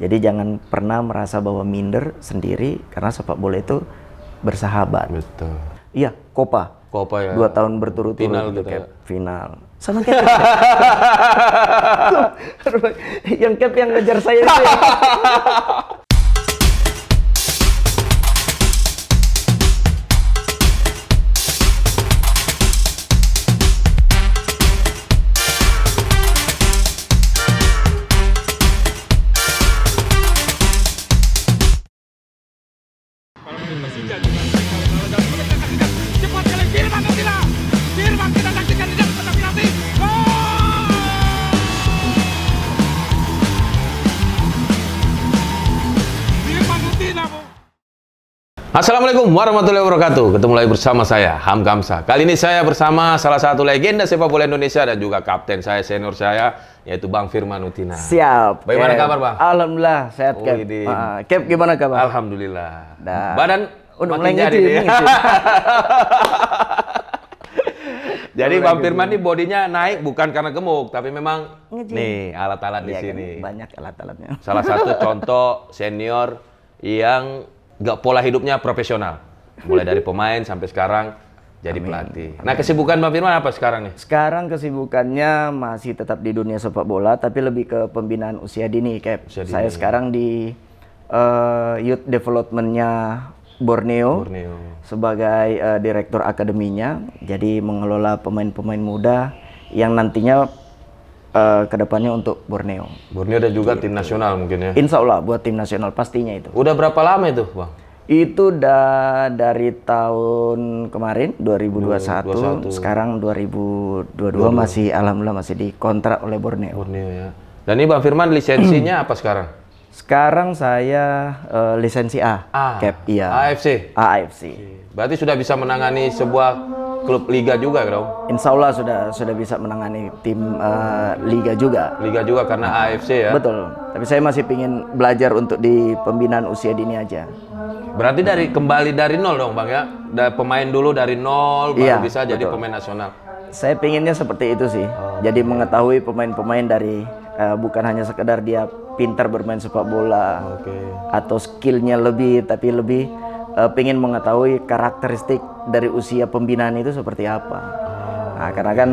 Jadi jangan pernah merasa bahwa minder sendiri karena sepak bola itu bersahabat. Betul. Iya, Copa. Copa ya. Dua tahun berturut-turut final gitu kayak gitu final. Sama kayak yang cap yang ngejar saya itu. Ya. Assalamualaikum warahmatullahi wabarakatuh. Ketemu lagi bersama saya Ham Kamsa. Kali ini saya bersama salah satu legenda sepak bola Indonesia dan juga kapten saya senior saya yaitu Bang Firman Utina. Siap. Bagaimana kabar Bang? Alhamdulillah sehat Kep. Uh, Kep gimana kabar? Alhamdulillah. Nah. Badan udah mulai ya. ngecil. Jadi Bang Firman ini bodinya naik bukan karena gemuk, tapi memang Ngejim. nih alat-alat di iya, sini. Kan banyak alat-alatnya. Salah satu contoh senior yang nggak pola hidupnya profesional. Mulai dari pemain sampai sekarang jadi Amin. pelatih. Nah, kesibukan Mbak Firman apa sekarang nih? Sekarang kesibukannya masih tetap di dunia sepak bola tapi lebih ke pembinaan usia dini kayak usia dini. saya ya. sekarang di uh, youth developmentnya Borneo, Borneo sebagai uh, direktur akademinya. Jadi mengelola pemain-pemain muda yang nantinya uh, eh, kedepannya untuk Borneo. Borneo dan juga gitu. tim nasional mungkin ya? Insya Allah buat tim nasional pastinya itu. Udah berapa lama itu bang? Itu da dari tahun kemarin 2021, 2021. sekarang 2022 2022 masih alhamdulillah masih dikontrak oleh Borneo. Borneo ya. Dan ini Bang Firman lisensinya apa sekarang? Sekarang saya uh, lisensi A, A, cap iya. AFC. AFC. Berarti sudah bisa menangani sebuah klub liga juga bro. Insya Allah sudah sudah bisa menangani tim uh, liga juga. Liga juga karena nah, AFC ya. Betul. Tapi saya masih ingin belajar untuk di pembinaan usia dini aja. Berarti dari kembali dari nol dong bang ya. Dari pemain dulu dari nol baru iya, bisa betul. jadi pemain nasional. Saya pinginnya seperti itu sih. Oh, jadi okay. mengetahui pemain-pemain dari uh, bukan hanya sekedar dia pintar bermain sepak bola okay. atau skillnya lebih tapi lebih uh, eh, pengen mengetahui karakteristik dari usia pembinaan itu seperti apa. Nah, karena kan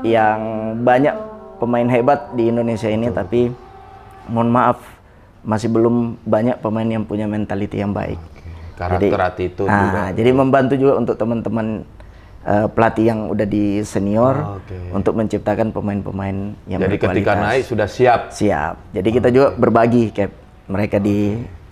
yang banyak pemain hebat di Indonesia ini tapi mohon maaf masih belum banyak pemain yang punya mentality yang baik. Karakter jadi, itu nah, juga. Jadi membantu juga untuk teman-teman uh, pelatih yang udah di senior oh, ah, okay. untuk menciptakan pemain-pemain yang Jadi berkualitas. ketika naik sudah siap. Siap. Jadi ah, kita okay. juga berbagi kayak mereka okay. di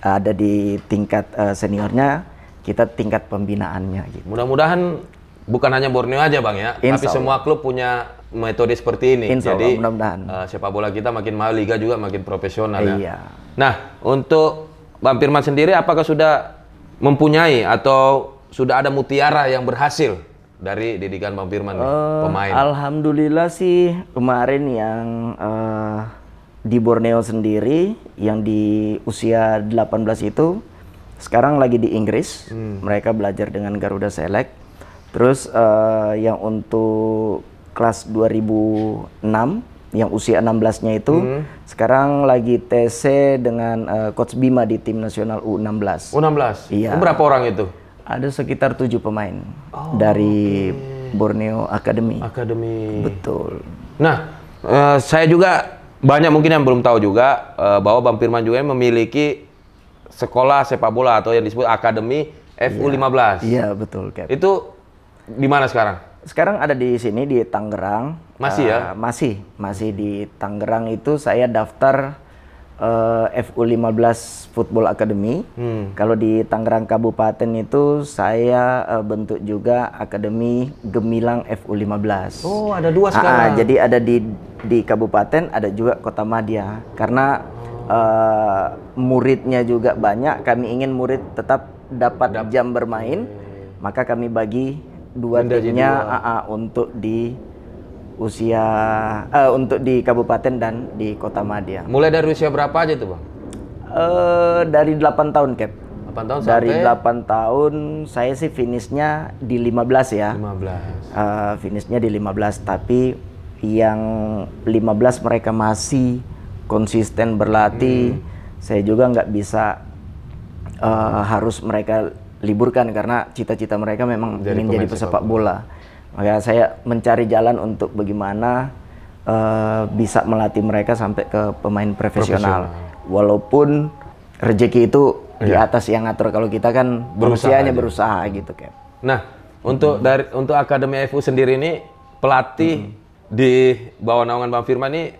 ada di tingkat uh, seniornya, kita tingkat pembinaannya. Gitu. Mudah-mudahan bukan hanya Borneo aja bang ya, Insya tapi Allah. semua klub punya metode seperti ini. Insya Jadi Allah, mudah-mudahan. Uh, sepak bola kita makin mahal, liga juga makin profesional ya. iya. ya. Nah untuk Bang Firman sendiri, apakah sudah mempunyai atau sudah ada mutiara yang berhasil dari didikan Bang Firman uh, pemain? Alhamdulillah sih kemarin yang uh, di Borneo sendiri yang di usia 18 itu sekarang lagi di Inggris. Hmm. Mereka belajar dengan Garuda Select. Terus uh, yang untuk kelas 2006 yang usia 16-nya itu hmm. sekarang lagi TC dengan uh, coach Bima di tim nasional U16. U16. Iya. Berapa orang itu? Ada sekitar tujuh pemain oh, dari okay. Borneo Academy. Academy. Betul. Nah, uh, saya juga banyak mungkin yang belum tahu juga uh, bahwa Bang Firman juga memiliki sekolah sepak bola atau yang disebut akademi FU15. Iya, iya betul, Cap. Itu di mana sekarang? Sekarang ada di sini di Tangerang. Masih uh, ya? Eh, masih, masih di Tangerang itu saya daftar uh, eh, FU15 Football Academy. Hmm. Kalau di Tangerang Kabupaten itu saya uh, bentuk juga Akademi Gemilang FU15. Oh, ada dua ah, ah, sekarang. Aa, jadi ada di di kabupaten, ada juga Kota Madia. Karena uh, muridnya juga banyak, kami ingin murid tetap dapat Dap. jam bermain, hmm. maka kami bagi dua timnya ah, untuk di usia uh, untuk di kabupaten dan di kota Madia. Mulai dari usia berapa aja tuh bang? Uh, dari 8 tahun cap. 8 tahun dari sampai... 8 tahun saya sih finishnya di 15 ya. 15. Uh, eh, finishnya di 15 tapi yang 15 mereka masih konsisten berlatih. Hmm. Saya juga nggak bisa uh, harus mereka liburkan karena cita-cita mereka memang jadi ingin jadi pesepak bola. bola maka saya mencari jalan untuk bagaimana uh, bisa melatih mereka sampai ke pemain profesional. profesional. Walaupun rezeki itu iya. di atas yang ngatur kalau kita kan berusaha berusaha gitu kan. Nah, untuk hmm. dari untuk Akademi FU sendiri ini pelatih hmm. di bawah naungan Bang Firman ini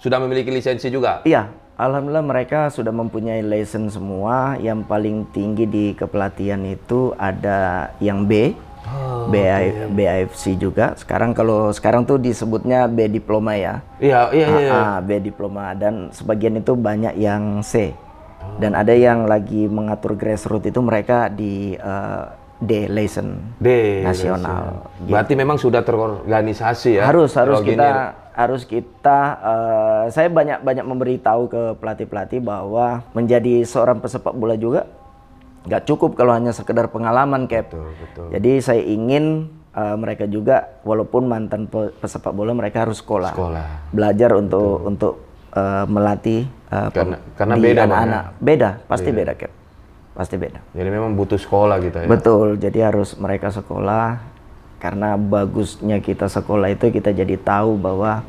sudah memiliki lisensi juga? Iya, alhamdulillah mereka sudah mempunyai lisensi semua. Yang paling tinggi di kepelatihan itu ada yang B Oh, okay. BIFC juga. Sekarang kalau sekarang tuh disebutnya B diploma ya. Iya, iya, iya. A, iya. A, ah, ah, B diploma dan sebagian itu banyak yang C. Oh. Dan ada yang lagi mengatur grassroots itu mereka di uh, D lesson D nasional. Lesson. Berarti gitu. memang sudah terorganisasi ya. Harus harus kita harus kita uh, saya banyak banyak memberitahu ke pelatih-pelatih bahwa menjadi seorang pesepak bola juga nggak cukup kalau hanya sekedar pengalaman kayak Betul, betul. Jadi saya ingin uh, mereka juga walaupun mantan pesepak bola mereka harus sekolah, sekolah. belajar untuk betul. untuk uh, melatih uh, karena, karena beda anak-anak beda pasti beda. beda pasti beda. Jadi memang butuh sekolah gitu ya. Betul, jadi harus mereka sekolah karena bagusnya kita sekolah itu kita jadi tahu bahwa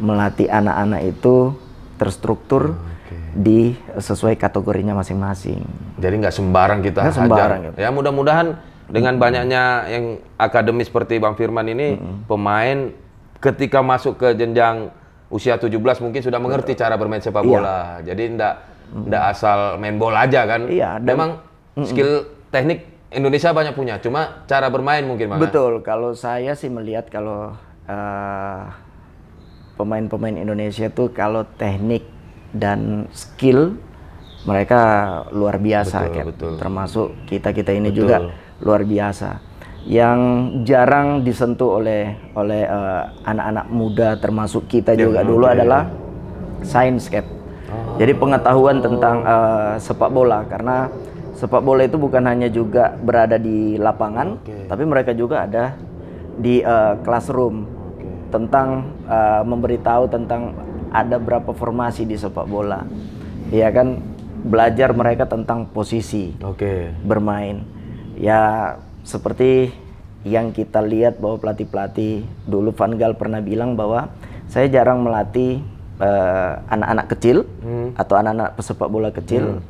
melatih anak-anak itu terstruktur. Hmm di sesuai kategorinya masing-masing. Jadi nggak sembarang kita gak hajar. Gitu. Ya mudah-mudahan dengan banyaknya yang akademis seperti Bang Firman ini mm-hmm. pemain ketika masuk ke jenjang usia 17 mungkin sudah mengerti Betul. cara bermain sepak iya. bola. Iya. Jadi ndak ndak mm-hmm. asal main bola aja kan. Iya, dan, memang mm -mm. skill teknik Indonesia banyak punya, cuma cara bermain mungkin Betul, kalau saya sih melihat kalau uh, pemain-pemain Indonesia tuh kalau teknik dan skill mereka luar biasa betul, Betul. termasuk kita kita ini betul. juga luar biasa yang jarang disentuh oleh oleh eh, anak-anak uh, muda termasuk kita ya, juga dulu adalah sains Cap. Oh. Jadi pengetahuan oh. tentang uh, sepak bola karena sepak bola itu bukan hanya juga berada di lapangan okay. tapi mereka juga ada di uh, classroom okay. tentang uh, memberitahu tentang ada berapa formasi di sepak bola. Ya kan belajar mereka tentang posisi. Okay. Bermain. Ya seperti yang kita lihat bahwa pelatih-pelatih dulu Van Gaal pernah bilang bahwa saya jarang melatih eh, anak-anak uh, kecil hmm. atau anak-anak pesepak bola kecil. Hmm.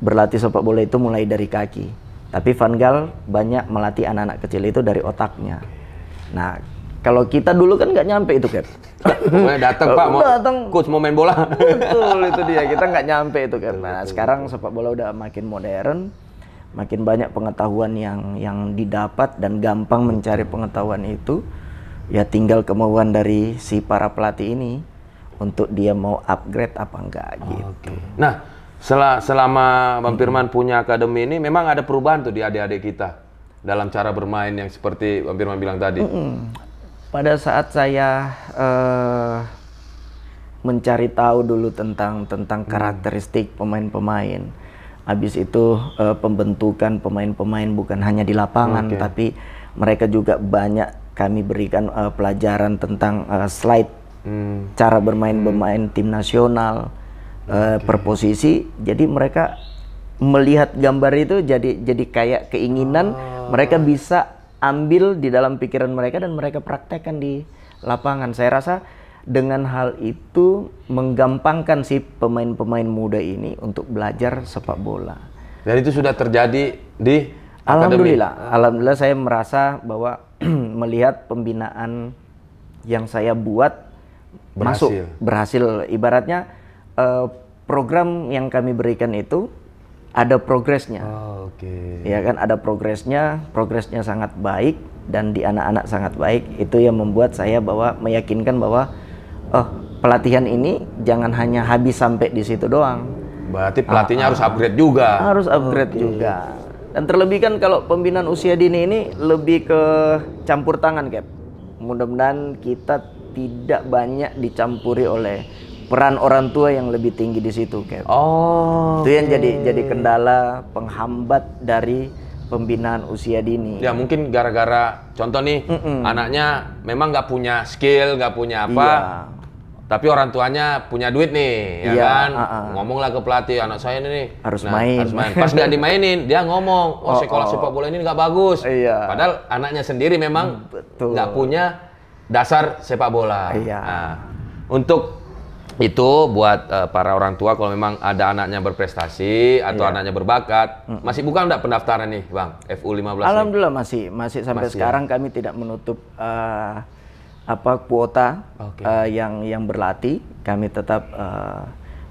Berlatih sepak bola itu mulai dari kaki. Tapi Van Gaal banyak melatih anak-anak kecil itu dari otaknya. Nah, kalau kita dulu kan nggak nyampe itu, kan, datang Pak, mau datang. coach mau main bola. Betul itu dia, kita nggak nyampe itu, kan. Nah, betul, sekarang betul. sepak bola udah makin modern, makin banyak pengetahuan yang yang didapat dan gampang mencari pengetahuan itu. Ya tinggal kemauan dari si para pelatih ini untuk dia mau upgrade apa enggak gitu. Okay. Nah, sel selama Bang Firman punya akademi ini memang ada perubahan tuh di adik-adik kita dalam cara bermain yang seperti Bang Firman bilang tadi. Hmm pada saat saya uh, mencari tahu dulu tentang tentang hmm. karakteristik pemain-pemain. Habis itu uh, pembentukan pemain-pemain bukan hanya di lapangan okay. tapi mereka juga banyak kami berikan uh, pelajaran tentang uh, slide hmm. cara bermain hmm. bermain tim nasional okay. per posisi. Jadi mereka melihat gambar itu jadi jadi kayak keinginan oh. mereka bisa ambil di dalam pikiran mereka dan mereka praktekkan di lapangan. Saya rasa dengan hal itu menggampangkan si pemain-pemain muda ini untuk belajar sepak bola. Dan itu sudah terjadi di Alhamdulillah. Akademi. Alhamdulillah saya merasa bahwa melihat pembinaan yang saya buat berhasil. masuk berhasil ibaratnya eh, program yang kami berikan itu ada progresnya. Oh, Oke. Okay. Ya kan ada progresnya, progresnya sangat baik dan di anak-anak sangat baik. Itu yang membuat saya bahwa meyakinkan bahwa oh pelatihan ini jangan hanya habis sampai di situ doang. Berarti pelatihnya ah, harus ah. upgrade juga. Harus upgrade okay. juga. Dan terlebih kan kalau pembinaan usia dini ini lebih ke campur tangan, Cap. Mudah-mudahan kita tidak banyak dicampuri oleh peran orang tua yang lebih tinggi di situ kayak oh itu yang jadi jadi kendala penghambat dari pembinaan usia dini ya mungkin gara-gara contoh nih mm -mm. anaknya memang nggak punya skill nggak punya apa iya. Tapi orang tuanya punya duit nih, ya iya, kan? Uh -uh. Ngomonglah ke pelatih, anak saya ini nih harus nah, main. Harus main. Pas nggak dimainin, dia ngomong, oh, oh sekolah oh. sepak bola ini nggak bagus. Iya. Padahal anaknya sendiri memang nggak punya dasar sepak bola. Iya. Nah, untuk itu buat uh, para orang tua kalau memang ada anaknya berprestasi atau yeah. anaknya berbakat mm -hmm. masih bukan enggak pendaftaran nih bang FU 15 Alhamdulillah nih? masih masih sampai masih, ya? sekarang ya? kami tidak menutup uh, apa kuota okay. uh, eh, yang yang berlatih kami tetap uh,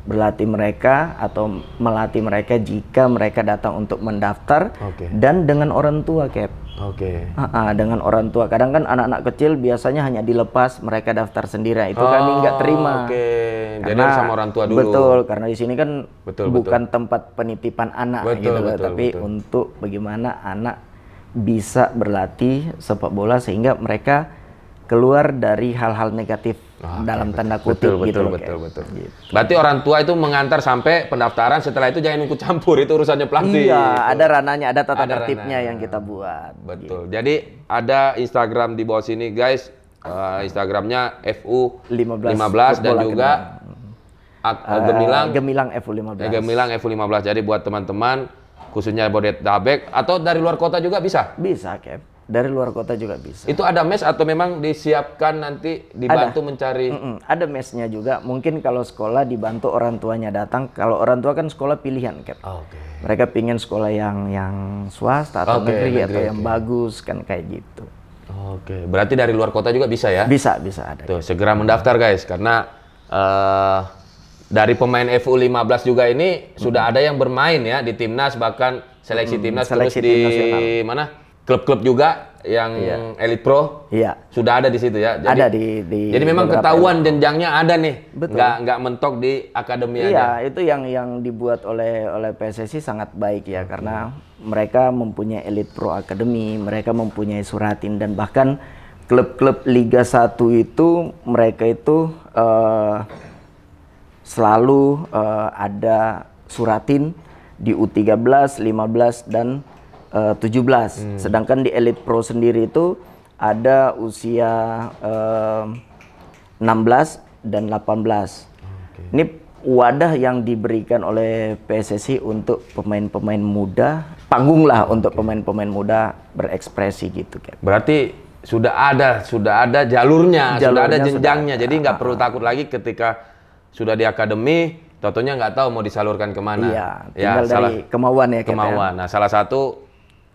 berlatih mereka atau melatih mereka jika mereka datang untuk mendaftar okay. dan dengan orang tua cap Oke. Okay. Ah, ah, dengan orang tua. Kadang kan anak-anak kecil biasanya hanya dilepas mereka daftar sendiri. Itu oh, kami nggak terima. Oh, oke. Okay. Karena, sama orang tua dulu. Betul, karena di sini kan betul, bukan betul. tempat penitipan anak betul, gitu betul, tapi betul. untuk bagaimana anak bisa berlatih sepak bola sehingga mereka keluar dari hal-hal negatif Oh, dalam tanda kutip betul, gitu betul, betul, betul, Gitu. Berarti orang tua itu mengantar sampai pendaftaran, setelah itu jangan ikut campur, itu urusannya pelatih. Iya, gitu. ada rananya, ada tata ada tertibnya rananya. yang kita buat. Betul. Gitu. Jadi ada Instagram di bawah sini guys, uh, Instagramnya FU 15, 15 dan juga uh, Gemilang eh, Gemilang FU15. Ya, eh, Gemilang FU15. Jadi buat teman-teman khususnya Bodetabek atau dari luar kota juga bisa? Bisa, Cap. Dari luar kota juga bisa. Itu ada mes atau memang disiapkan nanti dibantu ada. mencari? Mm -mm. Ada mesnya juga. Mungkin kalau sekolah dibantu orang tuanya datang. Kalau orang tua kan sekolah pilihan, kan? okay. Mereka pingin sekolah yang yang swasta atau okay, negeri, negeri atau okay. yang bagus kan kayak gitu. Oke, okay. berarti dari luar kota juga bisa ya? Bisa, bisa ada. Tuh, segera mendaftar guys karena uh, dari pemain FU 15 juga ini hmm. sudah ada yang bermain ya di timnas bahkan seleksi hmm, timnas seleksi terus timnas di ya, mana klub-klub juga yang iya. elit Pro iya. sudah ada di situ ya. Jadi, ada di, di Jadi memang ketahuan elite. jenjangnya ada nih. Betul. Nggak nggak mentok di akademi Iya, aja. itu yang yang dibuat oleh oleh PSSI sangat baik ya hmm. karena mereka mempunyai elit Pro akademi, mereka mempunyai Suratin dan bahkan klub-klub Liga 1 itu mereka itu uh, selalu uh, ada Suratin di U13, 15 dan Eh, uh, 17. Hmm. Sedangkan di Elite Pro sendiri itu ada usia uh, eh, 16 dan 18. Okay. Ini wadah yang diberikan oleh PSSI untuk pemain-pemain muda, panggung lah untuk pemain-pemain muda berekspresi gitu kan. Berarti sudah ada, sudah ada jalurnya, jalurnya sudah ada jenjangnya. Sudah, jadi nggak perlu takut lagi ketika sudah di akademi, tentunya nggak tahu mau disalurkan kemana. Iya, ya, tinggal ya, dari salah, kemauan ya. ya. Kemauan. Ya. Nah, salah satu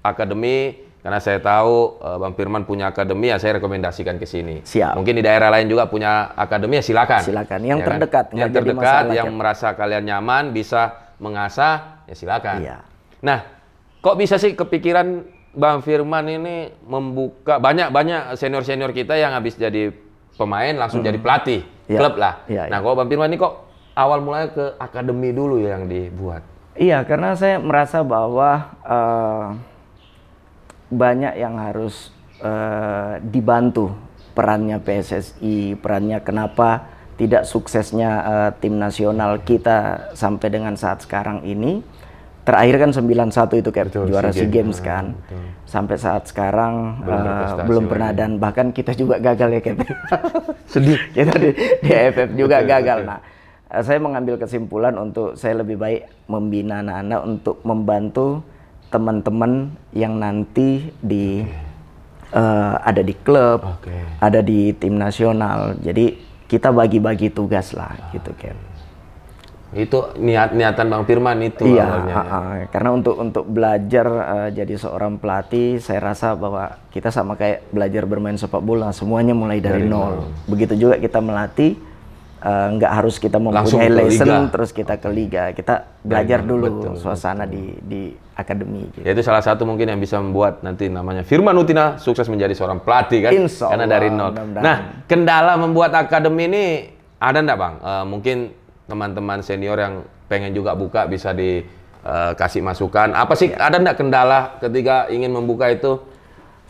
akademi karena saya tahu uh, Bang Firman punya akademi ya saya rekomendasikan ke sini. Siap. Mungkin di daerah lain juga punya akademi ya silakan. Silakan. Yang ya terdekat. Kan? Yang terdekat yang ya. merasa kalian nyaman bisa mengasah ya silakan. Iya. Nah, kok bisa sih kepikiran Bang Firman ini membuka banyak-banyak senior-senior kita yang habis jadi pemain langsung hmm. jadi pelatih ya. klub lah. Ya, ya. Nah, kok Bang Firman ini kok awal mulanya ke akademi dulu yang dibuat? Iya, karena saya merasa bahwa uh, banyak yang harus uh, dibantu perannya PSSI, perannya kenapa tidak suksesnya uh, tim nasional kita sampai dengan saat sekarang ini. Terakhir kan 91 itu kayak betul, juara SEA Games, ah, kan. Betul. Sampai saat sekarang belum, uh, belum pernah lagi. dan bahkan kita juga gagal ya kayak Sedih. kita di, di AFF juga betul, gagal. Betul. Nah, saya mengambil kesimpulan untuk saya lebih baik membina anak-anak untuk membantu teman-teman yang nanti di okay. uh, eh, ada di klub, okay. ada di tim nasional. Jadi kita bagi-bagi tugas lah okay. Ah. gitu kan. Itu niat-niatan Bang Firman itu iya, awalnya. Uh, uh, karena untuk untuk belajar uh, jadi seorang pelatih, saya rasa bahwa kita sama kayak belajar bermain sepak bola, semuanya mulai dari, dari nol. nol. Begitu juga kita melatih Eh, nggak uh, harus kita mempunyai lesson terus kita ke liga kita belajar ya, dulu betul, suasana betul. di di akademi gitu. Ya, itu salah satu mungkin yang bisa membuat nanti namanya Firman Utina sukses menjadi seorang pelatih kan Insya karena dari nol nah kendala membuat akademi ini ada enggak bang uh, mungkin teman-teman senior yang pengen juga buka bisa dikasih eh, uh, masukan apa sih ya. ada enggak kendala ketika ingin membuka itu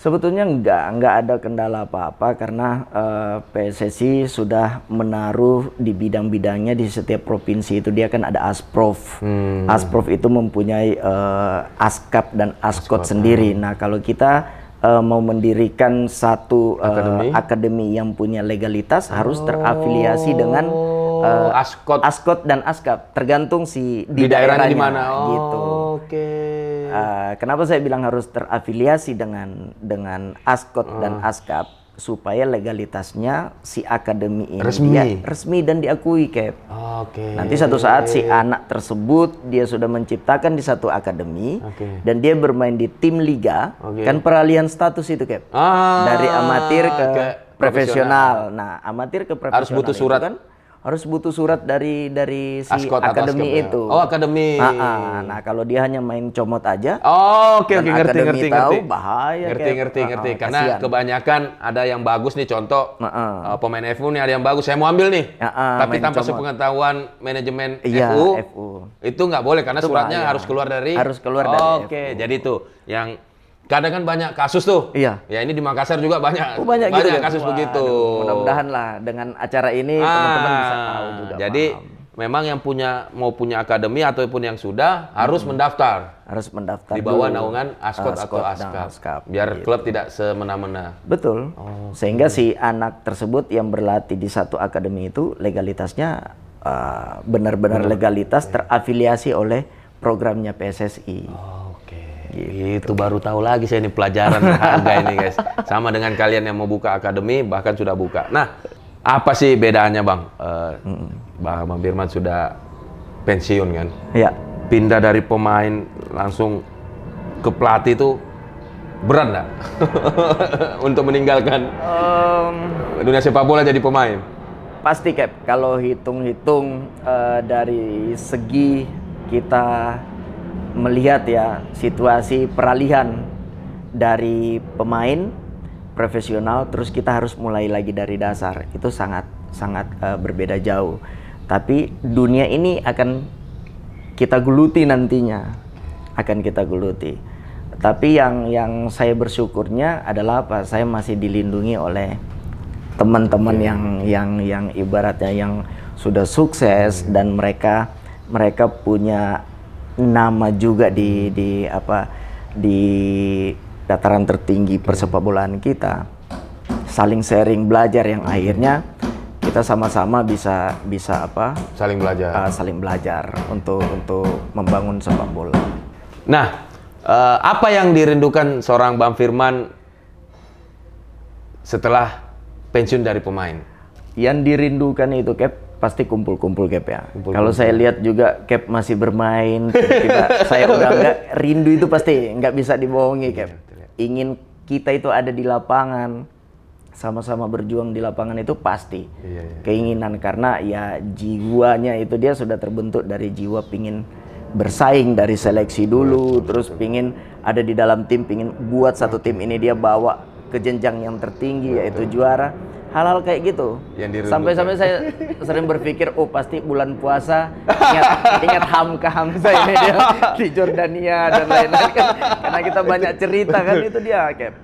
Sebetulnya enggak, enggak ada kendala apa-apa karena uh, eh, PSSI sudah menaruh di bidang-bidangnya di setiap provinsi itu dia kan ada ASPROF. Hmm. Asprov itu mempunyai uh, eh, Askap dan Askot, sendiri. Hmm. Nah, kalau kita uh, mau mendirikan satu akademi, uh, akademi yang punya legalitas oh. harus terafiliasi oh. dengan uh, Askot. Askot dan Askap tergantung si di, di daerahnya di mana. Gitu. Oh, gitu. Oke. Okay. Eh, kenapa saya bilang harus terafiliasi dengan dengan ASKOT uh. dan hmm. ASKAP supaya legalitasnya si akademi ini resmi, dia, resmi dan diakui kayak. Okay. Nanti satu saat si anak tersebut dia sudah menciptakan di satu akademi okay. dan dia bermain di tim liga, okay. kan peralihan status itu kayak ah, dari amatir ke, ke profesional. profesional. Nah, amatir ke profesional harus butuh surat kan harus butuh surat dari dari si akademi itu. Ya. Oh, akademi. Nah, nah, nah, kalau dia hanya main comot aja. Oh, oke okay, oke okay, ngerti ngerti tahu, ngerti. bahaya Ngerti kayak, ngerti ngerti nah, karena kasihan. kebanyakan ada yang bagus nih contoh nah, uh. Uh, pemain FU nih ada yang bagus saya mau ambil nih. Nah, uh, Tapi tanpa comot. sepengetahuan manajemen iya, FU, FU itu nggak boleh karena itu suratnya bahaya. harus keluar dari Harus keluar oh, dari Oke, okay. jadi itu yang Kadang kan banyak kasus tuh. Iya. Ya ini di Makassar juga banyak. Oh, banyak, banyak gitu, kasus Wah, begitu. Mudah-mudahan lah dengan acara ini ah, teman-teman bisa tahu juga. Jadi paham memang yang punya mau punya akademi ataupun yang sudah hmm. harus mendaftar. Harus mendaftar. Di bawah naungan ASKOT, ASKOT atau nah, ASKAP. Biar gitu. klub tidak semena-mena. Betul. Oh, Sehingga okay. si anak tersebut yang berlatih di satu akademi itu legalitasnya ah, benar benar-benar legalitas iya. terafiliasi oleh programnya PSSI. Oh. Gitu. Itu baru tahu lagi saya ini pelajaran harga ini guys. Sama dengan kalian yang mau buka akademi bahkan sudah buka. Nah, apa sih bedanya bang? Uh, bang Bang Firman sudah pensiun kan? Iya. Pindah dari pemain langsung ke pelatih itu berat nggak untuk meninggalkan um, dunia sepak bola jadi pemain? Pasti Cap, kalau hitung-hitung uh, dari segi kita melihat ya situasi peralihan dari pemain profesional terus kita harus mulai lagi dari dasar itu sangat sangat uh, berbeda jauh tapi dunia ini akan kita geluti nantinya akan kita geluti tapi yang yang saya bersyukurnya adalah apa saya masih dilindungi oleh teman-teman yeah. yang yang yang ibaratnya yang sudah sukses yeah. dan mereka mereka punya nama juga di hmm. di apa di dataran tertinggi hmm. persepak bolaan kita saling sharing belajar yang hmm. akhirnya kita sama-sama bisa bisa apa saling belajar uh, saling belajar untuk untuk membangun sepak bola. Nah, uh, apa yang dirindukan seorang Bang Firman setelah pensiun dari pemain? Yang dirindukan itu Cap pasti kumpul-kumpul Cap ya. Kalau saya lihat juga Cap masih bermain, saya udah nggak rindu itu pasti nggak bisa dibohongi Cap. Iya, ya. Ingin kita itu ada di lapangan, sama-sama berjuang di lapangan itu pasti iya, iya. keinginan karena ya jiwanya itu dia sudah terbentuk dari jiwa pingin bersaing dari seleksi dulu, betul, terus betul. pingin ada di dalam tim, pingin buat satu iya. tim ini dia bawa ke jenjang yang tertinggi iya, betul. yaitu juara halal kayak gitu. Sampai-sampai saya sering berpikir, oh pasti bulan puasa ingat, ingat Hamka Hamza ini dia di Jordania dan lain-lain kan. Karena kita banyak cerita kan itu dia, Cap.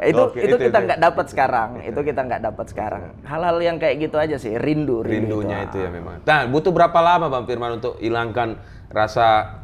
itu, okay, itu, itu kita nggak dapat sekarang. Itu, itu kita nggak dapat sekarang. Hal-hal yang kayak gitu aja sih, rindu. rindu Rindunya itu, itu ya ah. memang. Nah, butuh berapa lama Bang Firman untuk hilangkan rasa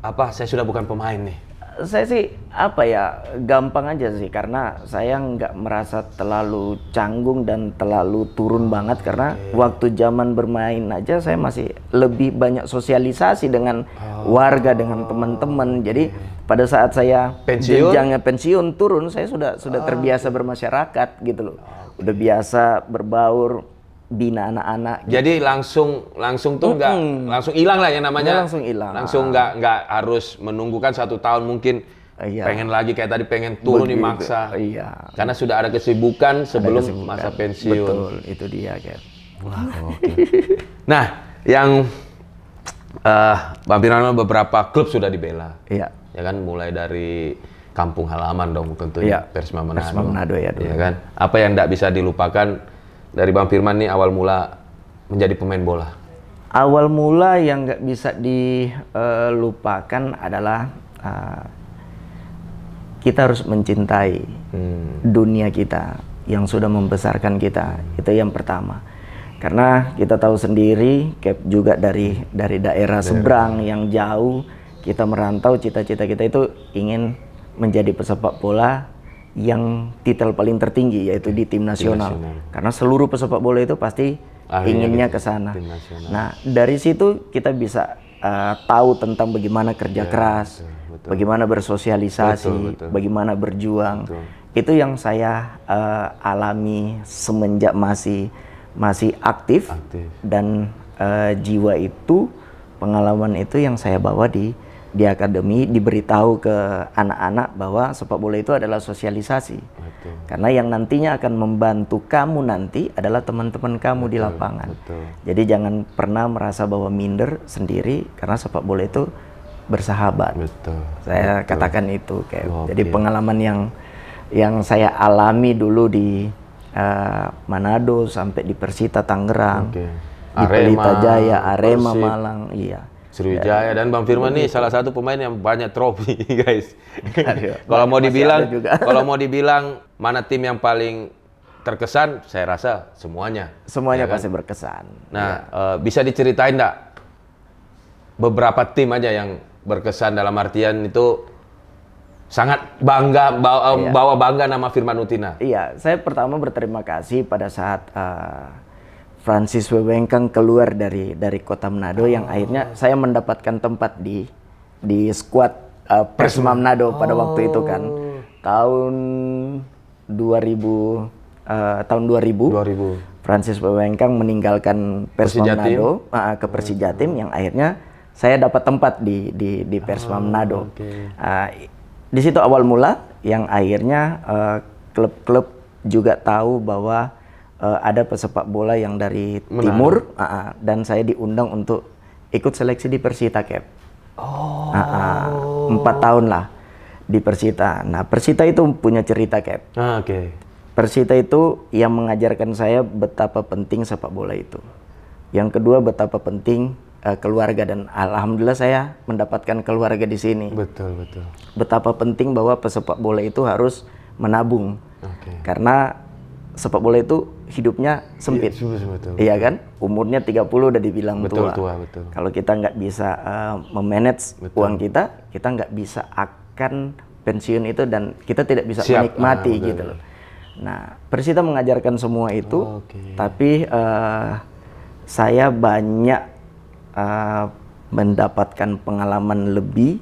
apa saya sudah bukan pemain nih? saya sih apa ya gampang aja sih karena saya nggak merasa terlalu canggung dan terlalu turun banget karena okay. waktu zaman bermain aja saya masih lebih banyak sosialisasi dengan oh. warga dengan teman-teman jadi pada saat saya jenjangnya pensiun turun saya sudah sudah ah. terbiasa bermasyarakat gitu loh ah, udah biasa berbaur bina anak-anak. Gitu. Jadi langsung langsung tuh nggak mm -hmm. langsung hilang lah yang namanya. Langsung hilang. Langsung ah. nggak nggak harus menunggukan satu tahun mungkin iya. pengen lagi kayak tadi pengen turun Begitu. maksa. Iya. Karena sudah ada kesibukan sebelum ada kesibukan. masa pensiun. Betul, itu dia, kan. Wah, oke. nah, yang uh, Bang beberapa klub sudah dibela. Iya. Ya kan mulai dari kampung halaman dong tentunya iya. Persma Manado. Persma Manado ya. Iya kan. Apa yang tidak bisa dilupakan dari Bang Firman nih awal mula menjadi pemain bola? Awal mula yang nggak bisa dilupakan eh, adalah uh, kita harus mencintai hmm. dunia kita yang sudah membesarkan kita. Itu yang pertama. Karena kita tahu sendiri, Cap juga dari dari daerah. seberang yang jauh, kita merantau, cita-cita kita itu ingin menjadi pesepak bola yang titel paling tertinggi yaitu di tim nasional. Tim nasional. Karena seluruh pesepak bola itu pasti Akhirnya inginnya ke sana. Nah, dari situ kita bisa uh, tahu tentang bagaimana kerja ya, keras, betul, betul. bagaimana bersosialisasi, betul, betul. bagaimana berjuang. Betul. Itu yang saya uh, alami semenjak masih masih aktif, aktif. dan uh, jiwa itu pengalaman itu yang saya bawa di di akademi diberitahu ke anak-anak bahwa sepak bola itu adalah sosialisasi. Betul. Karena yang nantinya akan membantu kamu nanti adalah teman-teman kamu betul, di lapangan. Betul. Jadi jangan pernah merasa bahwa minder sendiri karena sepak bola itu bersahabat. Betul. Saya betul. katakan itu kayak. Oh, jadi iya. pengalaman yang yang saya alami dulu di uh, Manado sampai di Persita Tangerang, okay. di Pelita Jaya, Arema Persib. Malang, iya Sriwijaya ya. dan Bang Firman nih salah satu pemain yang banyak trofi guys. kalau mau dibilang kalau mau dibilang mana tim yang paling terkesan, saya rasa semuanya. Semuanya ya kan? pasti berkesan. Nah, ya. uh, bisa diceritain nggak beberapa tim aja yang berkesan dalam artian itu sangat bangga bawa, iya. bawa bangga nama Firman Utina. Iya, saya pertama berterima kasih pada saat uh, Francis Wewengkang keluar dari dari kota Manado oh. yang akhirnya saya mendapatkan tempat di di skuad uh, eh, Persma Manado oh. pada waktu itu kan oh. tahun 2000 uh, eh, tahun 2000, 2000. Francis Wewengkang meninggalkan Persma Manado uh, eh, ke Persijatim oh. yang akhirnya saya dapat tempat di di di ah, Persma oh, Manado okay. uh, di situ awal mula yang akhirnya klub-klub uh, klub -klub juga tahu bahwa uh, ada pesepak bola yang dari Menang. timur uh, dan saya diundang untuk ikut seleksi di Persita Cap. Oh. Uh, uh, empat tahun lah di Persita. Nah Persita itu punya cerita Cap. Ah, Oke. Okay. Persita itu yang mengajarkan saya betapa penting sepak bola itu. Yang kedua betapa penting uh, keluarga dan alhamdulillah saya mendapatkan keluarga di sini. Betul betul. Betapa penting bahwa pesepak bola itu harus menabung. Okay. Karena sepak bola itu hidupnya sempit. Iya, betul, betul. iya kan? Umurnya 30 udah dibilang betul, tua. tua betul. Kalau kita nggak bisa uh, memanage betul. uang kita, kita nggak bisa akan pensiun itu dan kita tidak bisa Siap. menikmati ah, gitu loh. Nah, Persita mengajarkan semua itu, oh, okay. tapi uh, saya banyak uh, mendapatkan pengalaman lebih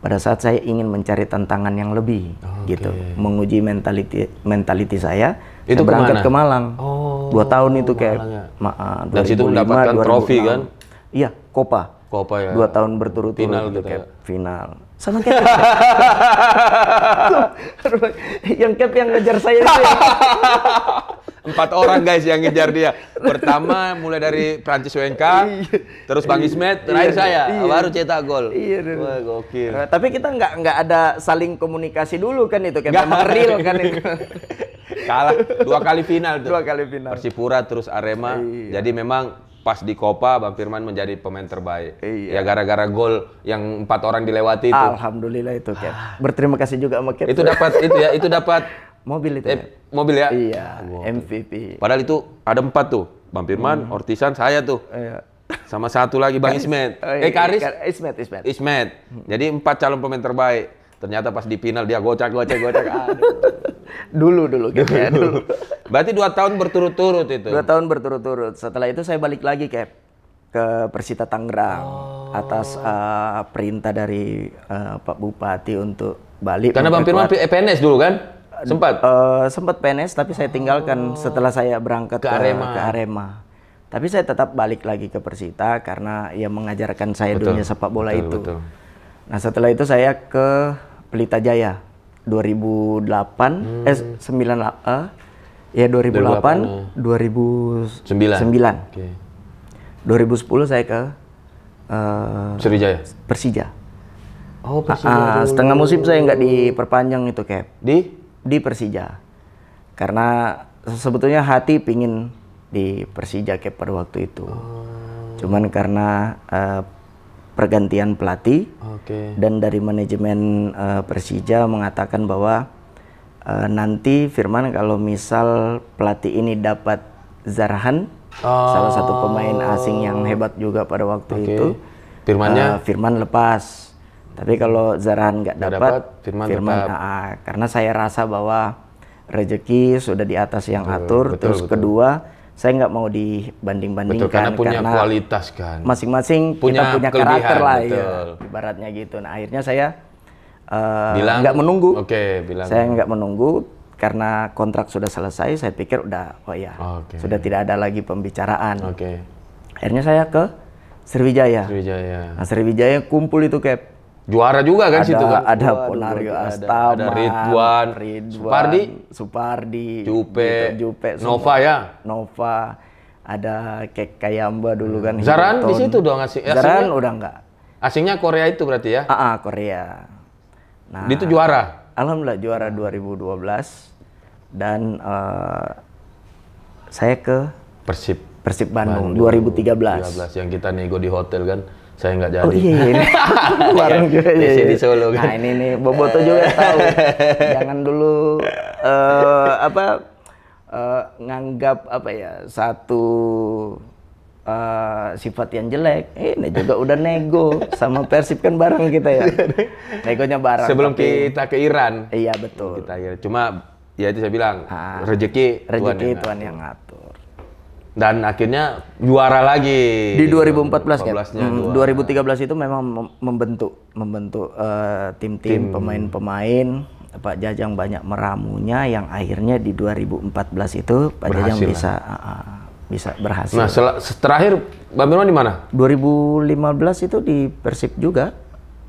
pada saat saya ingin mencari tantangan yang lebih okay. gitu menguji mentaliti mentaliti saya itu berangkat kemana? ke Malang. Oh. Dua tahun itu kayak ya. ma uh, ah, 2005, Dan situ mendapatkan 2006. trofi kan? Iya, Copa. Copa ya. Dua tahun berturut-turut final gitu, gitu kayak ya. final. Sama kayak ya. yang cap yang ngejar saya itu. Ya. Empat orang guys yang ngejar dia. Pertama mulai dari Prancis Wengka, iya. terus Bang iya. Ismet, iya. terakhir saya, baru cetak gol. Iya, Wah, gokil. Nah, tapi kita nggak nggak ada saling komunikasi dulu kan itu, kan memang real kan itu. Kalah dua kali final tuh. Dua kali final. Persipura terus Arema. Iya. Jadi memang pas di Copa Bang Firman menjadi pemain terbaik. Iya. Ya gara-gara gol yang empat orang dilewati itu. Alhamdulillah itu, Ken. Ah. Berterima kasih juga sama Ken. Itu dapat itu ya, itu dapat Mobil itu. Eh, ya? mobil ya? Iya, wow. MVP. Padahal itu ada empat tuh. Bang Firman, hmm. Ortisan, saya tuh. Iya. Sama satu lagi Bang Karis. Ismet. Oh, iya. Eh Karis. Iya, Ismet, Ismet. Ismet. Hmm. Jadi empat calon pemain terbaik. Ternyata pas di final dia gocak, gocak, gocak. dulu, dulu. Gitu ya, dulu. Berarti dua tahun berturut-turut itu? Dua tahun berturut-turut. Setelah itu saya balik lagi, ke Ke Persita Tangerang. Oh. Atas uh, perintah dari uh, Pak Bupati untuk balik. Karena Bang Firman PNS eh, dulu kan? sempat uh, sempat PNS tapi saya tinggalkan oh. setelah saya berangkat ke, ke Arema. ke Arema. Tapi saya tetap balik lagi ke Persita karena ia mengajarkan saya betul, dunia sepak bola betul, itu. Betul. Nah, setelah itu saya ke Pelita Jaya 2008 hmm. eh 9 uh, eh, ya 2008, 2008 2009. 2009. Okay. 2010 saya ke uh, Persija. Oh, Persija. Uh, setengah musim saya nggak diperpanjang itu, Cap. Di? di Persija karena sebetulnya hati pingin di Persija keeper pada waktu itu oh. cuman karena uh, pergantian pelatih okay. dan dari manajemen uh, Persija mengatakan bahwa uh, nanti Firman kalau misal pelatih ini dapat Zarhan oh. salah satu pemain asing yang oh. hebat juga pada waktu okay. itu Firmannya uh, Firman lepas tapi kalau zarahan nggak dapat, firman, firman tetap. AA. Ah, ah. Karena saya rasa bahwa rezeki sudah di atas yang betul, atur. Betul, Terus betul. kedua, saya nggak mau dibanding-bandingkan karena punya karena kualitas kan. Masing-masing punya punya karakter lah iya. betul. ya, ibaratnya gitu. Nah akhirnya saya uh, nggak menunggu. Oke, okay, bilang. Saya nggak menunggu karena kontrak sudah selesai. Saya pikir udah, oh ya, okay. sudah tidak ada lagi pembicaraan. Oke. Okay. Akhirnya saya ke Sriwijaya. Sriwijaya. Nah, Sriwijaya kumpul itu kayak Juara juga kan ada, situ kan? Ada Ponario Astama, ada, ada Ridwan, Ridwan, Supardi, Supardi, Jupe, gitu, Jupe Nova ya? Nova, ada kayak Kayamba dulu hmm. kan. Zaran di situ udah asing. Zaran asingnya, udah enggak. Asingnya Korea itu berarti ya? Ah, ah, Korea. Nah, di itu juara. Alhamdulillah juara 2012 dan uh, saya ke Persib Persib Bandung, Bandung 2013. 2013 yang kita nego di hotel kan saya nggak jadi. Oh iya, iya. Bareng iya, juga ya. Iya. Di iya. Solo kan. Nah ini nih, Boboto juga tahu. Jangan dulu uh, apa uh, nganggap apa ya satu uh, sifat yang jelek. Eh, ini juga udah nego sama Persib kan bareng kita ya. Negonya bareng. Sebelum tapi, kita ke Iran. Iya betul. Kita Cuma ya itu saya bilang ah, rezeki rezeki Tuhan yang, Tuhan yang ngatur dan akhirnya juara lagi di 2014 ya. Hmm, 2013 itu memang membentuk membentuk eh, tim-tim uh, pemain-pemain Pak Jajang banyak meramunya yang akhirnya di 2014 itu Pak berhasil Jajang bisa ya? ah, ah, bisa berhasil. Nah, setelah terakhir Mbak Mirwan di mana? 2015 itu di Persib juga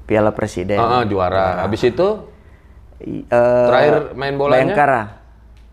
Piala Presiden. Uh, uh, juara. Habis itu uh, terakhir main bolanya Bayangkara.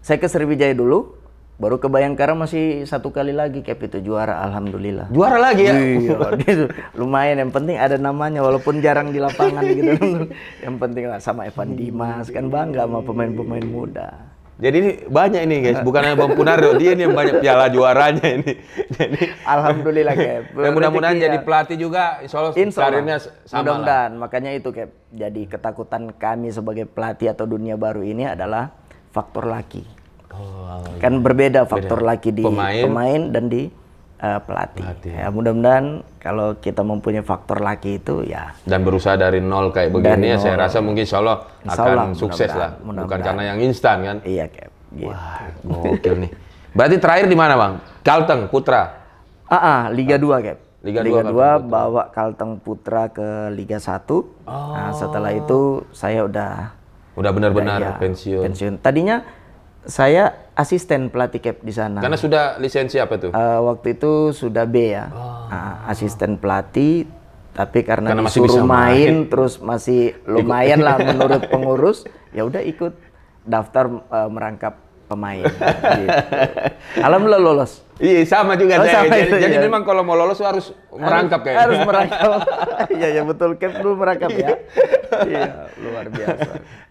Saya ke Sriwijaya dulu Baru ke Bayangkara masih satu kali lagi Cap itu juara, alhamdulillah. Juara lagi ya? Iya, lumayan. Yang penting ada namanya, walaupun jarang di lapangan gitu. Yang penting lah sama Evan Dimas, kan bangga sama pemain-pemain muda. Jadi ini banyak ini guys, bukan hanya Bang Punario, dia ini yang banyak piala juaranya ini. Jadi alhamdulillah Cap. Dan mudah-mudahan jadi iya. pelatih juga insya Allah insya karirnya sama mudah makanya itu Cap. Jadi ketakutan kami sebagai pelatih atau dunia baru ini adalah faktor laki. Oh, kan iya. berbeda faktor beda. laki di pemain, pemain dan di uh, pelatih. pelatih. Ya, mudah-mudahan kalau kita mempunyai faktor laki itu ya. Dan berusaha dari nol kayak begini nol. ya, saya rasa mungkin insya Allah akan insya Allah, sukses mudah lah. Mudah Bukan karena yang instan kan? Iya kayak. Gitu. Wah, gokil nih. Berarti terakhir di mana bang? Kalteng Putra. Ah, uh, Liga 2 kayak. Liga, Liga 2, 2 bawa Kalteng Putra ke Liga 1. Oh. Nah, setelah oh. itu saya udah udah benar-benar ya, pensiun. Pensiun. Tadinya saya asisten pelatih cap di sana. Karena sudah lisensi apa tuh? Uh, waktu itu sudah B ya. Oh. Nah, asisten pelatih tapi karena, karena disuruh masih bisa main, main terus masih lumayan lah menurut pengurus, ya udah ikut daftar uh, merangkap pemain. gitu. Alhamdulillah lolos. Iya sama juga oh, Sama jadi, jadi iya. memang kalau mau lolos harus merangkap kayaknya. Harus merangkap. Iya ya betul kan perlu merangkap ya. Iya luar biasa.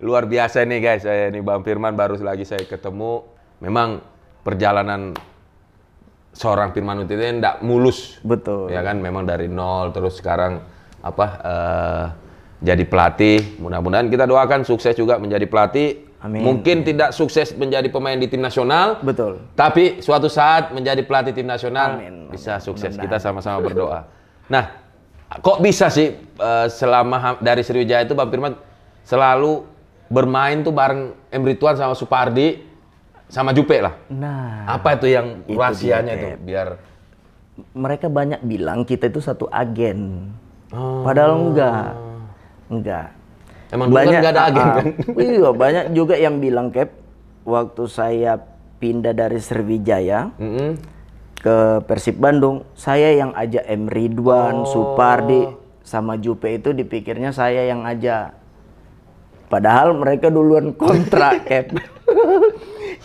Luar biasa nih guys. Saya ini Bang Firman baru lagi saya ketemu. Memang perjalanan seorang Firman Uti itu tidak mulus. Betul. Ya kan memang dari nol terus sekarang apa uh, jadi pelatih. Mudah-mudahan kita doakan sukses juga menjadi pelatih Amin. Mungkin Amin. tidak sukses menjadi pemain di tim nasional. Betul. Tapi suatu saat menjadi pelatih tim nasional Amin. Amin. bisa sukses. Benar. Kita sama-sama berdoa. Nah, kok bisa sih eh, selama dari Sriwijaya itu Bang Firman selalu bermain tuh bareng Emri Tuan sama Supardi sama Jupe lah. Nah, apa itu yang itu rahasianya itu biar mereka banyak bilang kita itu satu agen. Oh. Padahal enggak. Enggak. Emang kan banyak, kan ada agen ah. kan? iya, banyak juga yang bilang, Cap, waktu saya pindah dari Sriwijaya mm -hmm. ke Persib Bandung, saya yang ajak M. Ridwan, oh. Supardi, sama Jupe itu dipikirnya saya yang ajak. Padahal mereka duluan kontrak, Cap.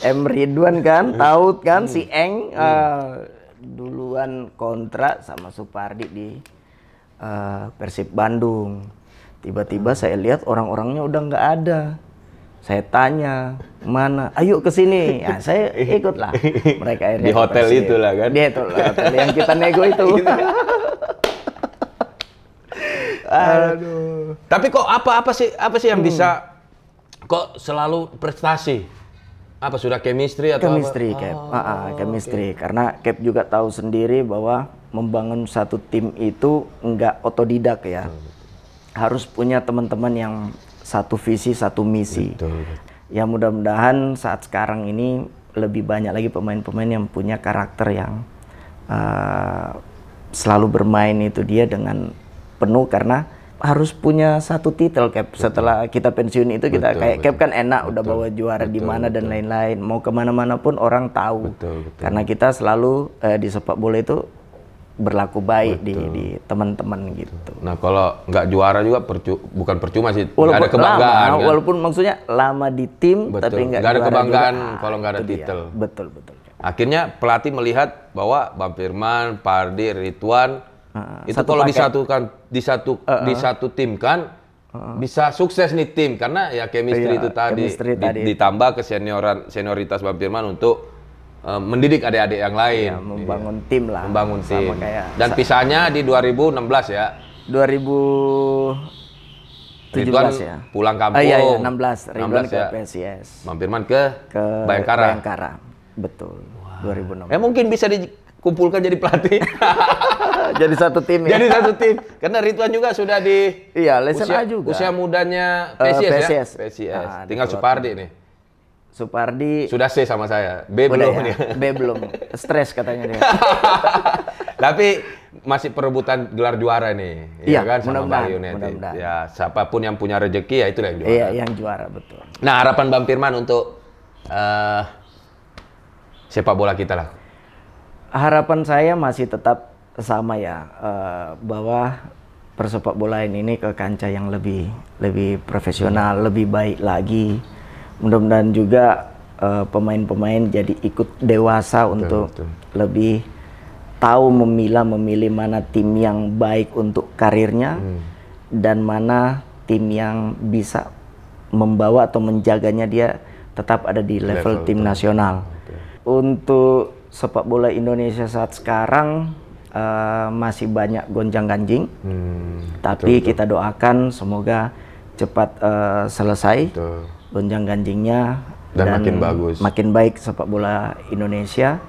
M. Ridwan kan, Taut kan, si Eng uh, duluan kontrak sama Supardi di uh, Persib Bandung Tiba-tiba saya lihat orang-orangnya udah nggak ada. Saya tanya mana, ayo ke sini. Ya, saya ikutlah. Mereka akhirnya di hotel persir. itulah kan? Di hotel yang kita nego itu. Gitu. Aduh. Tapi kok apa-apa sih apa sih yang hmm. bisa kok selalu prestasi? Apa sudah chemistry atau chemistry, apa? Cap. Oh, ah, ah chemistry. Okay. Karena Cap juga tahu sendiri bahwa membangun satu tim itu enggak otodidak ya. Hmm harus punya teman-teman yang satu visi satu misi. Betul. Ya mudah-mudahan saat sekarang ini lebih banyak lagi pemain-pemain yang punya karakter yang uh, selalu bermain itu dia dengan penuh karena harus punya satu titel cap betul. setelah kita pensiun itu kita betul, kayak betul. cap kan enak betul, udah bawa juara di mana dan lain-lain mau kemana-mana pun orang tahu betul, betul. karena kita selalu eh, di sepak bola itu berlaku baik Betul. di, teman-teman gitu. Nah kalau nggak juara juga percu bukan percuma sih, nggak ada kebanggaan. Lama, kan? Walaupun maksudnya lama di tim, Betul. tapi nggak ada kebanggaan juga, kalau nggak ada titel. Betul betul. Akhirnya pelatih melihat bahwa Bang Firman, Pardi, Ridwan uh, itu kalau disatukan di satu uh, uh. di satu tim kan bisa sukses nih tim karena ya chemistry iya, itu tadi, chemistry di, tadi ditambah senioritas Bang Firman untuk Eh, mendidik adik-adik yang lain. Ya, membangun iya. tim lah. Membangun tim. Kayak Dan pisahnya di 2016 ya. 2017 Ridwan ya. pulang oh, kampung. Ah, iya, iya, 16. Ridwan 16 ke ya. PSIS. Bang Firman ke, ke Bayangkara. Bayangkara. Betul. Wow. 2016. Eh mungkin bisa dikumpulkan jadi pelatih. jadi satu tim ya. Jadi satu tim. Karena Ridwan juga sudah di Iya, usia juga. Usia mudanya PSIS, uh, eh, PSIS. ya. PSIS. Nah, Tinggal Supardi nih. Supardi sudah C sama saya. B Udah belum ya. ya? B belum. Stres katanya dia. Tapi masih perebutan gelar juara nih. Ya iya ya kan sama Bali Ya siapapun yang punya rezeki ya itulah yang juara. Iya, yang juara betul. Nah, harapan Bang Firman untuk uh, sepak bola kita lah. Harapan saya masih tetap sama ya uh, bahwa persepak bola ini ke kancah yang lebih lebih profesional, lebih baik lagi mudah-mudahan juga eh, pemain-pemain uh, jadi ikut dewasa betul, untuk betul. lebih tahu memilah memilih mana tim yang baik untuk karirnya hmm. dan mana tim yang bisa membawa atau menjaganya dia tetap ada di level, level tim betul. nasional. Okay. Untuk sepak bola Indonesia saat sekarang uh, masih banyak gonjang-ganjing. Hmm, Tapi betul, betul. kita doakan semoga cepat uh, selesai. Betul lonjang ganjingnya dan, dan makin bagus makin baik sepak bola Indonesia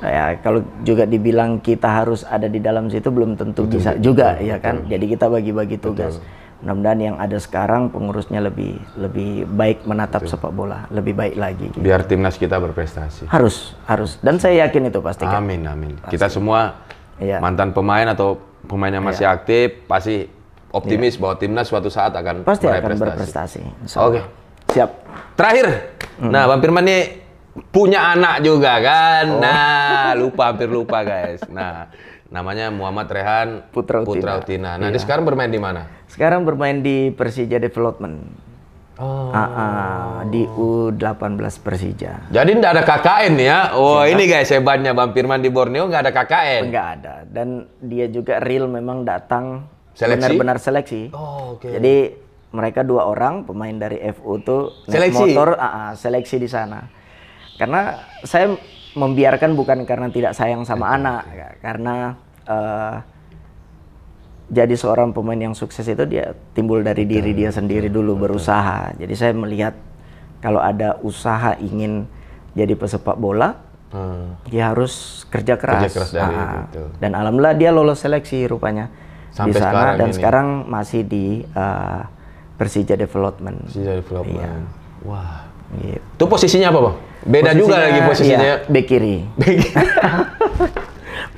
nah, ya kalau juga dibilang kita harus ada di dalam situ belum tentu betul, bisa betul, juga betul, ya kan betul. jadi kita bagi-bagi tugas mudah-mudahan yang ada sekarang pengurusnya lebih lebih baik menatap betul. sepak bola lebih baik lagi gitu. biar timnas kita berprestasi harus harus dan saya yakin itu pasti kan? amin amin pasti. kita semua ya. mantan pemain atau pemain yang masih ya. aktif pasti optimis ya. bahwa timnas suatu saat akan pasti berprestasi. akan berprestasi oke okay. Siap. Terakhir. Hmm. Nah, Bang Firman nih punya anak juga kan. Oh. Nah, lupa hampir lupa guys. Nah, namanya Muhammad Rehan Putra Utina. Putra Utina. Nah, iya. sekarang bermain di mana? Sekarang bermain di Persija Development. Oh. Aa, ah, ah, di U18 Persija. Jadi tidak ada KKN ya? Oh oh, ini guys hebatnya Bang Firman di Borneo nggak ada KKN. Nggak ada dan dia juga real memang datang benar-benar seleksi. Benar -benar seleksi. Oh, Okay. Jadi mereka dua orang pemain dari FU tuh naik seleksi. motor uh, seleksi di sana karena saya membiarkan bukan karena tidak sayang sama Betul. anak ya, karena uh, jadi seorang pemain yang sukses itu dia timbul dari diri dia sendiri dulu Betul. berusaha jadi saya melihat kalau ada usaha ingin jadi pesepak bola hmm. dia harus kerja keras, kerja keras dari nah, itu. dan alhamdulillah dia lolos seleksi rupanya Sampai di sana sekarang dan ini. sekarang masih di uh, Persija Development. Persija Development. Iya. Wah. Gitu. Itu posisinya apa, Bang? Beda posisinya, juga lagi posisinya. Iya, bek kiri.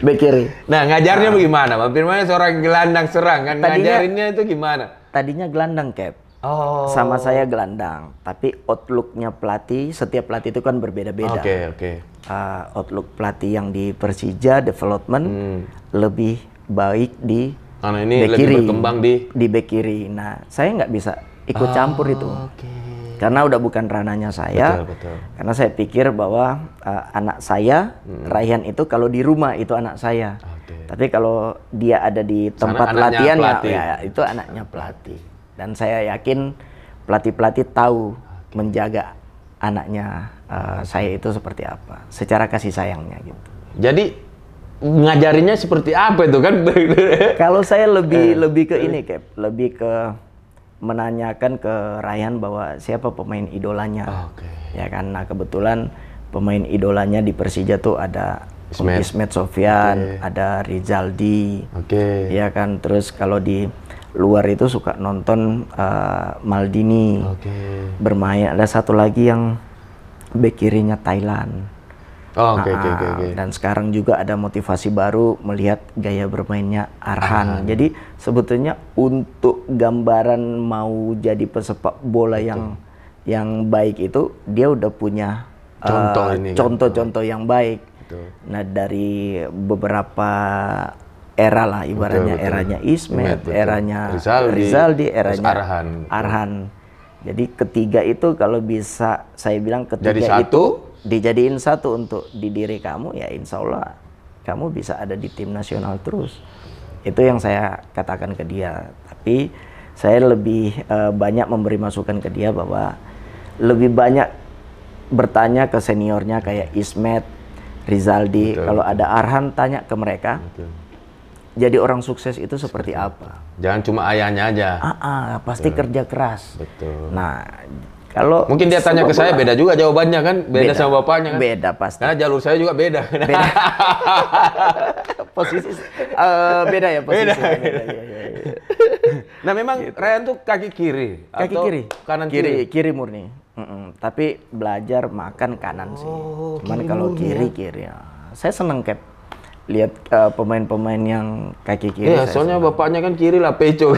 bek kiri. Nah, ngajarnya nah. bagaimana? Bang Firman seorang gelandang serang kan. Tadinya, Ngajarinnya itu gimana? Tadinya gelandang, Cap. Oh. Sama saya gelandang, tapi outlooknya pelatih, setiap pelatih itu kan berbeda-beda. Oke, okay, oke. Okay. Uh, outlook pelatih yang di Persija Development hmm. lebih baik di karena ini lebih kiri, berkembang di di back kiri. Nah, saya nggak bisa ikut ah, campur itu. Ah, okay. Karena udah bukan ranahnya saya. Betul, betul. Karena saya pikir bahwa uh, anak saya, hmm. Raihan itu kalau di rumah itu anak saya. Okay. Tapi kalau dia ada di tempat latihan, ya, ya, ya itu anaknya pelatih. Dan saya yakin pelatih-pelatih tahu okay. menjaga anaknya uh, saya itu seperti apa, secara kasih sayangnya gitu. Jadi ngajarinnya seperti apa itu kan? Kalau saya lebih eh. lebih ke eh. ini, Cap. Lebih ke menanyakan ke Ryan bahwa siapa pemain idolanya. Ah, okay. Ya kan. Nah, kebetulan pemain idolanya di Persija tuh ada Ismet, Ismet Sofian, okay. ada Rizaldi. Oke. Okay. Ya kan. Terus kalau di luar itu suka nonton uh, Maldini. Okay. Bermain ada satu lagi yang bek Thailand. Oh, okay, nah, okay, okay, Dan sekarang juga ada motivasi baru melihat gaya bermainnya Arhan. Ah. Jadi sebetulnya untuk gambaran mau jadi pesepak bola Betul. yang yang baik itu dia udah punya eh, contoh kan. contoh-contoh yang baik. Betul. Nah dari beberapa era lah ibaratnya betul, betul. eranya Ismet, betul. eranya Rizaldi, Rizaldi eranya Arhan. Arhan. Jadi ketiga itu kalau bisa saya bilang ketiga Jadi satu, itu dijadiin satu untuk di diri kamu ya insya Allah kamu bisa ada di tim nasional terus itu yang saya katakan ke dia tapi saya lebih uh, banyak memberi masukan ke dia bahwa lebih banyak bertanya ke seniornya kayak Ismet, Rizaldi, betul, kalau ada Arhan tanya ke mereka. Betul. Jadi orang sukses itu seperti, seperti apa? Jangan cuma ayahnya aja. Ah, ah pasti betul. kerja keras. Betul. Nah, kalau mungkin dia tanya ke saya beda juga jawabannya kan, beda, beda sama bapaknya kan. Beda pasti. Karena jalur saya juga beda. Beda. posisi uh, beda ya posisi. Beda. beda. Ya, ya, ya. Nah memang gitu. Ryan tuh kaki kiri. Kaki atau kiri. Kanan kiri. Kiri, kiri murni. Mm -mm. Tapi belajar makan kanan oh, sih. Cuman kalau kiri ya? kiri ya. Saya seneng cap lihat uh, pemain-pemain yang kaki kiri. Iya, soalnya senang. bapaknya kan kiri lah, peco.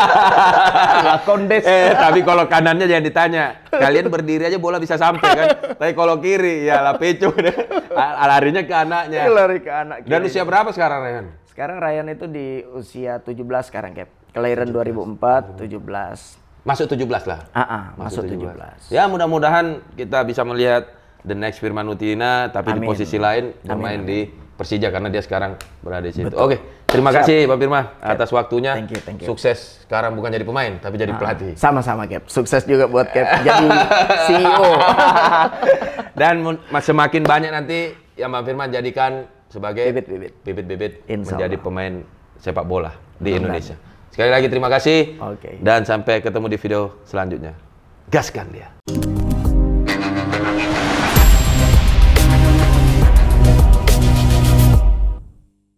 lah kondes. Eh, tapi kalau kanannya jangan ditanya. Kalian berdiri aja bola bisa sampai kan. tapi kalau kiri ya lah peco. Larinya ke anaknya. Iya, lari ke anak kiri. Dan usia berapa sekarang Ryan? Sekarang Ryan itu di usia 17 sekarang, Cap. Kelahiran 2004, 17. Masuk 17 lah. Heeh, ah, ah, masuk, masuk 17. 17. Ya, mudah-mudahan kita bisa melihat the next Firman Utina tapi amin. di posisi lain bermain amin, amin. di Persija karena dia sekarang berada di situ. Oke, terima Siap. kasih Pak Firman atas waktunya. Thank you, thank you. Sukses sekarang bukan jadi pemain tapi jadi nah, pelatih. Sama-sama Cap. Sukses juga buat Cap jadi CEO. Dan semakin banyak nanti yang Pak Firman jadikan sebagai bibit-bibit menjadi pemain sepak bola di Benar. Indonesia. Sekali lagi terima kasih. Okay. Dan sampai ketemu di video selanjutnya. Gaskan dia.